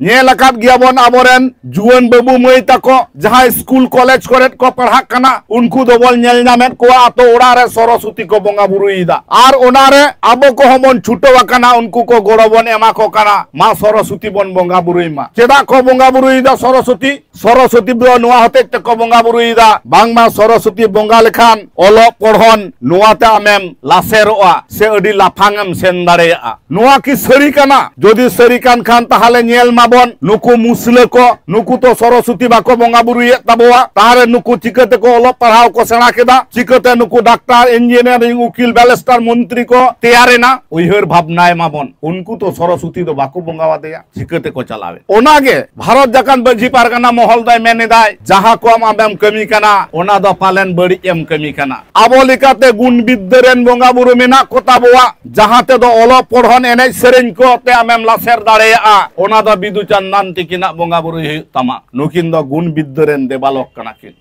ᱧᱮᱞ ᱟᱠᱟᱫ ᱜᱮᱭᱟᱵᱚᱱ ᱟᱵᱚᱨᱮᱱ ᱡᱩᱣᱟᱹᱱ ᱵᱟᱹᱵᱩ ᱢᱟᱹᱭ ᱛᱟᱠᱚ ᱡᱟᱦᱟᱸ ᱥᱠᱩᱞ ᱠᱚᱞᱮᱡᱽ ᱠᱚᱨᱮᱫ ᱠᱚ ᱯᱟᱲᱦᱟᱜ ᱠᱟᱱᱟ ᱩᱱᱠᱩ ᱫᱚᱵᱚᱱ ᱧᱮᱞ ᱧᱟᱢᱮᱫ ᱠᱚᱣᱟ ᱟᱛᱳ ᱚᱲᱟᱜ ᱨᱮ ᱥᱚᱨᱚᱥᱚᱛᱤ ᱠᱚ ᱵᱚᱸᱜᱟ ᱵᱩᱨᱩᱭᱮᱫᱟ ᱟᱨ ᱚᱱᱟᱨᱮ ᱟᱵᱚ ᱠᱚᱦᱚᱸ ᱵᱚᱱ ᱪᱷᱩᱴᱟᱹᱣ ᱟᱠᱟᱱᱟ ᱩᱱᱠᱩ ᱠᱚ ᱜᱚᱲᱚ ᱵᱚᱱ ᱮᱢᱟ ᱠᱚ ᱠᱟᱱᱟ ᱢᱟ ᱥᱚᱨᱚᱥᱚᱛᱤ ᱵᱚᱱ ᱵᱚᱸᱜᱟ ᱵᱩᱨᱩᱭ ᱢᱟ ᱪᱮᱫᱟᱜ ᱠᱚ ᱵᱚᱸᱜᱟ ᱵᱩᱨᱩᱭᱮᱫᱟ ᱥᱚᱨᱚᱥᱚᱛᱤ ᱥᱚᱨᱚᱥᱚᱛᱤ ᱫᱚ ᱱᱚᱣᱟ ᱦᱚᱛᱮᱡ ᱛᱮᱠᱚ ᱵᱚᱸᱜᱟ ᱵᱩᱨᱩᱭᱮᱫᱟ ᱵᱟᱝᱢᱟ ᱥᱚᱨᱚᱥᱚᱛᱤ ᱵᱚᱸᱜᱟ ᱞᱮᱠᱷᱟᱱ ᱚᱞᱚᱜ ᱯᱚᱲᱦᱚᱱ ᱱᱚᱣᱟᱛᱮ ᱟᱢᱮᱢ ᱞᱟᱥᱮᱨᱚᱜᱼᱟ ᱥᱮ ᱟᱹᱰᱤ ᱞᱟᱯᱷᱟᱝ ᱮᱢ ᱥᱮᱱ ᱫᱟᱲᱮᱭᱟᱜᱼᱟ ᱱᱚᱣᱟ ᱠᱤ ᱥᱟᱹᱨᱤ ᱠᱟᱱᱟ ᱡᱩᱫᱤ ᱥᱟᱹᱨᱤ ᱠᱟᱱ ᱠᱷᱟᱱ ᱛᱟᱦᱚᱞᱮ ᱧᱮᱞ ᱢᱟ ᱛᱟᱵᱚᱱ ᱱᱩᱠᱩ ᱢᱩᱥᱞᱟᱹ ᱠᱚ ᱱᱩᱠᱩ ᱛᱚ ᱥᱚᱨᱚᱥᱚᱛᱤ ᱵᱟᱠᱚ ᱵᱚᱸᱜᱟ ᱵᱩᱨᱩᱭᱮᱫ ᱛᱟᱵᱚᱣᱟ ᱛᱟᱦᱚᱞᱮ ᱱᱩᱠᱩ ᱪᱤᱠᱟᱹᱛᱮ ᱠᱚ ᱚᱞᱚᱜ ᱯᱟᱲᱦᱟᱣ ᱠᱚ ᱥᱮᱬᱟ ᱠᱮᱫᱟ ᱪᱤᱠᱟᱹᱛᱮ ᱱᱩᱠᱩ ᱰᱟᱠᱛᱟᱨ ᱤᱧᱡᱤᱱᱤᱭᱟᱨᱤᱝ ᱩᱠᱤᱞ ᱵᱮᱞᱮᱥᱴᱟᱨ ᱢᱚᱱᱛᱨᱤ ᱠᱚ ᱛᱮᱭᱟᱨᱮᱱᱟ ᱩᱭᱦᱟᱹᱨ ᱵᱷᱟᱵᱱᱟᱭ ᱢᱟᱵᱚᱱ ᱩᱱᱠᱩ ᱛᱚ ᱥᱚᱨᱚᱥᱚᱛᱤ ᱫᱚ ᱵᱟᱠᱚ ᱵᱚᱸᱜᱟᱣᱟᱫᱮᱭᱟ ᱪᱤᱠᱟᱹᱛᱮ ᱠᱚ ᱪᱟᱞᱟᱣᱮ ᱚᱱᱟᱜᱮ ᱵᱷᱟᱨᱚᱛ ᱡᱟᱠᱟᱱ ᱵᱟᱹᱡᱷᱤ ᱯᱟᱨᱜᱟᱱᱟ ᱢᱚᱦᱚᱞ ᱫᱚᱭ ᱢᱮᱱᱮᱫᱟᱭ ᱡᱟᱦᱟᱸ ᱠᱚ ᱟᱢ ᱟᱢᱮᱢ ᱠᱟᱹᱢᱤ ᱠᱟᱱᱟ ᱚᱱᱟ ᱫᱚ ᱯᱟᱞᱮᱱ ᱵᱟᱹᱲᱤᱡ ᱮᱢ ᱠᱟᱹᱢᱤ ᱠᱟᱱᱟ ᱟᱵᱚ ᱞᱮᱠᱟᱛᱮ ᱜᱩᱱ ᱵᱤᱫᱽᱫᱟᱹ ᱨᱮᱱ ᱵᱚᱸᱜᱟ ᱵᱩᱨᱩ ᱢᱮᱱᱟᱜ ᱠᱚ ᱛᱟᱵᱚᱣᱟ ᱡᱟᱦᱟᱸ ᱛᱮᱫᱚ ᱚᱞᱚᱜ ᱯᱚᱲᱦᱚᱱ ᱮᱱᱮᱡ ᱥᱮᱨᱮᱧ ᱠᱚ ᱛᱮ ᱟᱢᱮᱢ ᱞᱟᱥᱮᱨ ᱫᱟᱲᱮᱭᱟᱜᱼᱟ ᱚᱱᱟ ᱫᱚ ᱵᱤᱫᱩ ᱫᱩ ᱪᱟᱱ ᱱᱟᱱ ᱛᱤᱠᱤᱱᱟᱜ ᱵᱚᱸᱜᱟ ᱵᱩᱨᱩᱭ ᱦᱩᱭᱩᱜ ᱛᱟᱢᱟ ᱱᱩᱠᱤᱱ ᱫᱚ ᱜᱩᱱ ᱵᱤᱫᱽᱫᱟᱹ ᱨᱮᱱ ᱫᱮᱵᱟᱞᱚᱠ ᱠᱟᱱᱟ ᱠᱤᱱ